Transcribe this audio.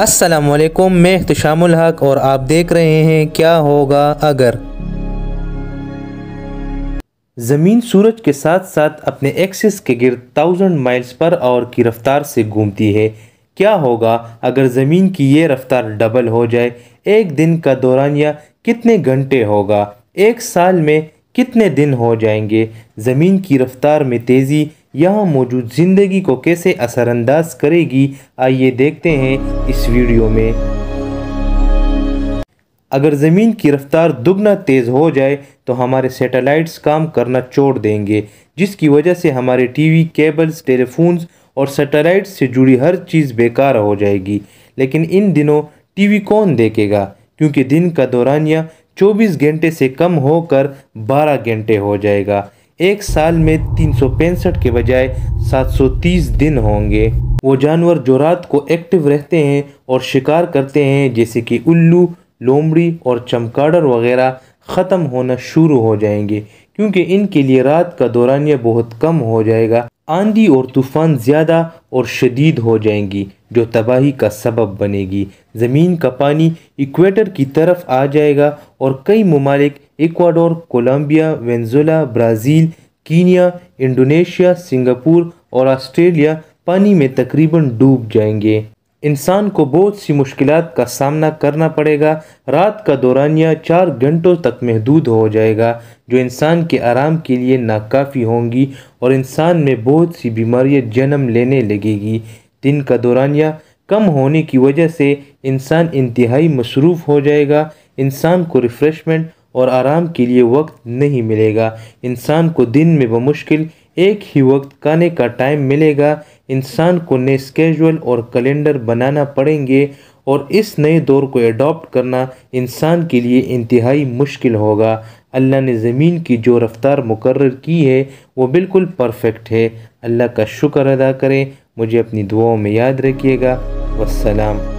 वालेकुम मैं अख्तशामुल हक और आप देख रहे हैं क्या होगा अगर ज़मीन सूरज के साथ साथ अपने एक्सिस के गिर्द थाउजेंड माइल्स पर आवर की रफ्तार से घूमती है क्या होगा अगर ज़मीन की ये रफ्तार डबल हो जाए एक दिन का दौरानिया कितने घंटे होगा एक साल में कितने दिन हो जाएंगे ज़मीन की रफ्तार में तेज़ी यह मौजूद ज़िंदगी को कैसे असरअंदाज करेगी आइए देखते हैं इस वीडियो में अगर ज़मीन की रफ्तार दुगना तेज़ हो जाए तो हमारे सैटेलाइट्स काम करना छोड़ देंगे जिसकी वजह से हमारे टीवी केबल्स टेलीफोन्स और सैटेलाइट्स से जुड़ी हर चीज़ बेकार हो जाएगी लेकिन इन दिनों टीवी कौन देखेगा क्योंकि दिन का दौरानिया 24 घंटे से कम होकर 12 घंटे हो जाएगा एक साल में तीन के बजाय 730 दिन होंगे वो जानवर जो रात को एक्टिव रहते हैं और शिकार करते हैं जैसे कि उल्लू लोमड़ी और चमकाडर वगैरह ख़त्म होना शुरू हो जाएंगे क्योंकि इनके लिए रात का दौरानिया बहुत कम हो जाएगा आंधी और तूफ़ान ज़्यादा और शदीद हो जाएंगी जो तबाही का सबब बनेगी ज़मीन का पानी इक्वेटर की तरफ आ जाएगा और कई ममालिक Ecuador Colombia Venezuela Brazil Kenya Indonesia Singapore और ऑस्ट्रेलिया पानी में तकरीबन डूब जाएंगे इंसान को बहुत सी मुश्किल का सामना करना पड़ेगा रात का दौरानिया चार घंटों तक महदूद हो जाएगा जो इंसान के आराम के लिए नाकाफ़ी होंगी और इंसान में बहुत सी बीमारियां जन्म लेने लगेगी दिन का दौरानिया कम होने की वजह से इंसान इंतहाई मसरूफ़ हो जाएगा इंसान को रिफ़्रेशमेंट और आराम के लिए वक्त नहीं मिलेगा इंसान को दिन में बमुश्किल एक ही वक्त खाने का टाइम मिलेगा इंसान को नए स्केजुअल और कैलेंडर बनाना पड़ेंगे और इस नए दौर को अडॉप्ट करना इंसान के लिए इंतहाई मुश्किल होगा अल्लाह ने ज़मीन की जो रफ़्तार मुकर की है वो बिल्कुल परफेक्ट है अल्लाह का शुक्र अदा करें मुझे अपनी दुआओं में याद रखिएगा वसलाम